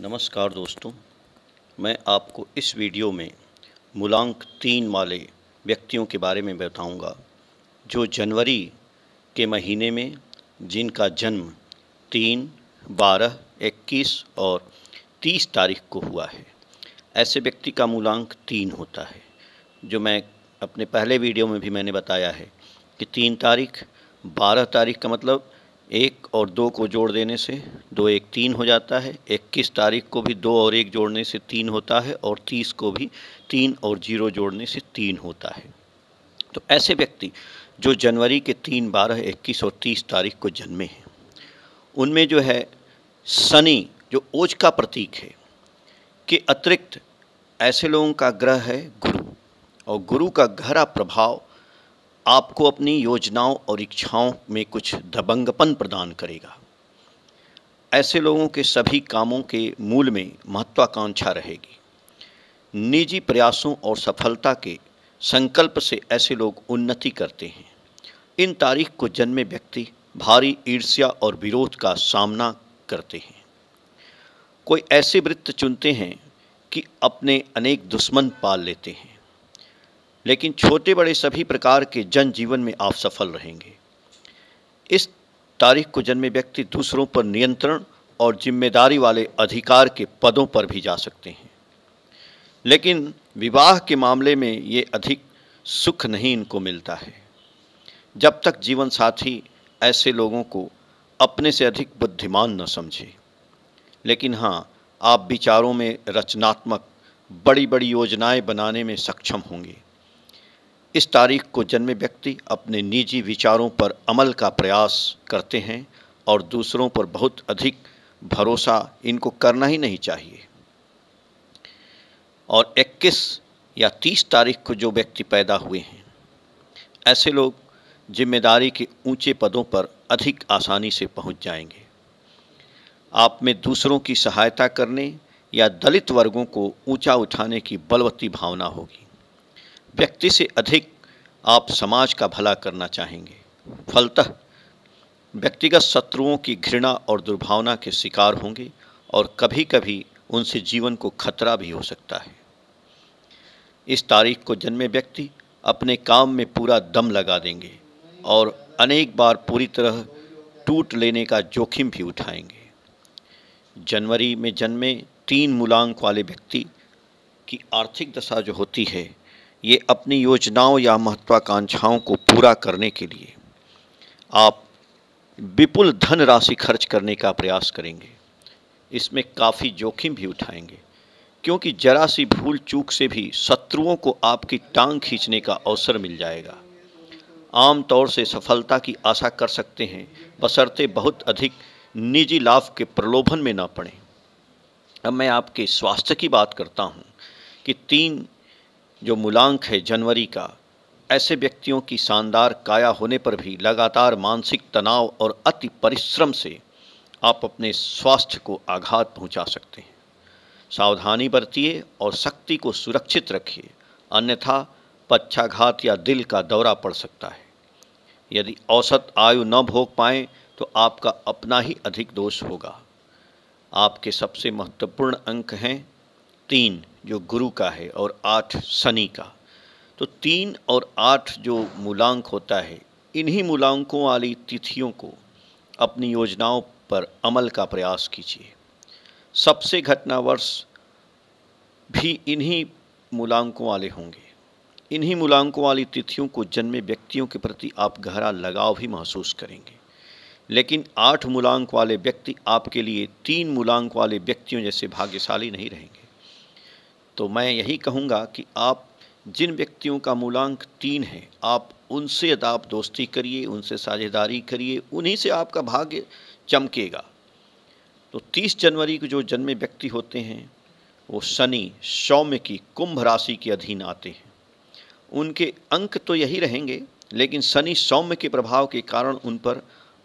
नमस्कार दोस्तों मैं आपको इस वीडियो में मूलांक तीन वाले व्यक्तियों के बारे में बताऊंगा जो जनवरी के महीने में जिनका जन्म तीन बारह इक्कीस और तीस तारीख को हुआ है ऐसे व्यक्ति का मूलांक तीन होता है जो मैं अपने पहले वीडियो में भी मैंने बताया है कि तीन तारीख बारह तारीख का मतलब एक और दो को जोड़ देने से दो एक तीन हो जाता है इक्कीस तारीख को भी दो और एक जोड़ने से तीन होता है और तीस को भी तीन और जीरो जोड़ने से तीन होता है तो ऐसे व्यक्ति जो जनवरी के तीन बारह इक्कीस और तीस तारीख को जन्मे हैं उनमें जो है शनि जो ओज का प्रतीक है के अतिरिक्त ऐसे लोगों का ग्रह है गुरु और गुरु का गहरा प्रभाव आपको अपनी योजनाओं और इच्छाओं में कुछ दबंगपन प्रदान करेगा ऐसे लोगों के सभी कामों के मूल में महत्वाकांक्षा रहेगी निजी प्रयासों और सफलता के संकल्प से ऐसे लोग उन्नति करते हैं इन तारीख को जन्मे व्यक्ति भारी ईर्ष्या और विरोध का सामना करते हैं कोई ऐसे वृत्त चुनते हैं कि अपने अनेक दुश्मन पाल लेते हैं लेकिन छोटे बड़े सभी प्रकार के जन जीवन में आप सफल रहेंगे इस तारीख को जन्मे व्यक्ति दूसरों पर नियंत्रण और जिम्मेदारी वाले अधिकार के पदों पर भी जा सकते हैं लेकिन विवाह के मामले में ये अधिक सुख नहीं इनको मिलता है जब तक जीवन साथी ऐसे लोगों को अपने से अधिक बुद्धिमान न समझे लेकिन हाँ आप विचारों में रचनात्मक बड़ी बड़ी योजनाएं बनाने में सक्षम होंगे इस तारीख को जन्मे व्यक्ति अपने निजी विचारों पर अमल का प्रयास करते हैं और दूसरों पर बहुत अधिक भरोसा इनको करना ही नहीं चाहिए और 21 या 30 तारीख को जो व्यक्ति पैदा हुए हैं ऐसे लोग जिम्मेदारी के ऊंचे पदों पर अधिक आसानी से पहुंच जाएंगे आप में दूसरों की सहायता करने या दलित वर्गों को ऊंचा उठाने की बलवती भावना होगी व्यक्ति से अधिक आप समाज का भला करना चाहेंगे फलतः व्यक्तिगत शत्रुओं की घृणा और दुर्भावना के शिकार होंगे और कभी कभी उनसे जीवन को खतरा भी हो सकता है इस तारीख को जन्मे व्यक्ति अपने काम में पूरा दम लगा देंगे और अनेक बार पूरी तरह टूट लेने का जोखिम भी उठाएंगे जनवरी में जन्मे तीन मूलांक वाले व्यक्ति की आर्थिक दशा जो होती है ये अपनी योजनाओं या महत्वाकांक्षाओं को पूरा करने के लिए आप विपुल धन राशि खर्च करने का प्रयास करेंगे इसमें काफ़ी जोखिम भी उठाएंगे क्योंकि जरा सी भूल चूक से भी शत्रुओं को आपकी टांग खींचने का अवसर मिल जाएगा आम तौर से सफलता की आशा कर सकते हैं बसरते बहुत अधिक निजी लाभ के प्रलोभन में ना पड़ें अब मैं आपके स्वास्थ्य की बात करता हूँ कि तीन जो मूलांक है जनवरी का ऐसे व्यक्तियों की शानदार काया होने पर भी लगातार मानसिक तनाव और अति परिश्रम से आप अपने स्वास्थ्य को आघात पहुंचा सकते हैं सावधानी बरतिए और शक्ति को सुरक्षित रखिए अन्यथा पक्षाघात या दिल का दौरा पड़ सकता है यदि औसत आयु न भोग पाएँ तो आपका अपना ही अधिक दोष होगा आपके सबसे महत्वपूर्ण अंक हैं तीन जो गुरु का है और आठ शनि का तो तीन और आठ जो मूलांक होता है इन्हीं मूलांकों वाली तिथियों को अपनी योजनाओं पर अमल का प्रयास कीजिए सबसे घटनावर्ष भी इन्हीं मूलांकों वाले होंगे इन्हीं मूलांकों वाली तिथियों को जन्मे व्यक्तियों के प्रति आप गहरा लगाव भी महसूस करेंगे लेकिन आठ मूलांक वाले व्यक्ति आपके लिए तीन मूलांक वाले व्यक्तियों जैसे भाग्यशाली नहीं रहेंगे तो मैं यही कहूँगा कि आप जिन व्यक्तियों का मूलांक तीन है आप उनसे आप दोस्ती करिए उनसे साझेदारी करिए उन्हीं से आपका भाग्य चमकेगा तो 30 जनवरी को जो जन्मे व्यक्ति होते हैं वो शनि सौम्य की कुंभ राशि के अधीन आते हैं उनके अंक तो यही रहेंगे लेकिन शनि सौम्य के प्रभाव के कारण उन पर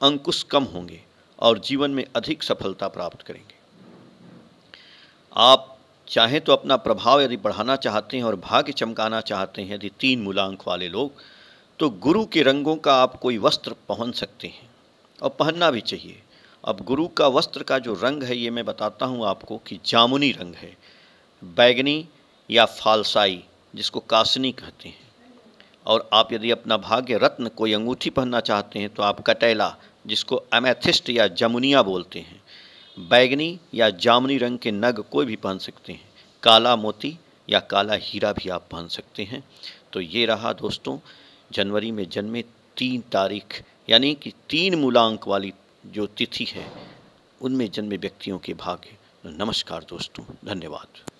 अंकुश कम होंगे और जीवन में अधिक सफलता प्राप्त करेंगे आप चाहें तो अपना प्रभाव यदि बढ़ाना चाहते हैं और भाग्य चमकाना चाहते हैं यदि तीन मूलांक वाले लोग तो गुरु के रंगों का आप कोई वस्त्र पहन सकते हैं और पहनना भी चाहिए अब गुरु का वस्त्र का जो रंग है ये मैं बताता हूँ आपको कि जामुनी रंग है बैगनी या फालसाई जिसको कासनी कहते हैं और आप यदि अपना भाग्य रत्न कोई अंगूठी पहनना चाहते हैं तो आप कटैला जिसको अमेथिस्ट या जमुनिया बोलते हैं बैगनी या जामनी रंग के नग कोई भी पहन सकते हैं काला मोती या काला हीरा भी आप पहन सकते हैं तो ये रहा दोस्तों जनवरी में जन्मे तीन तारीख यानी कि तीन मूलांक वाली जो तिथि है उनमें जन्मे व्यक्तियों के भाग्य नमस्कार दोस्तों धन्यवाद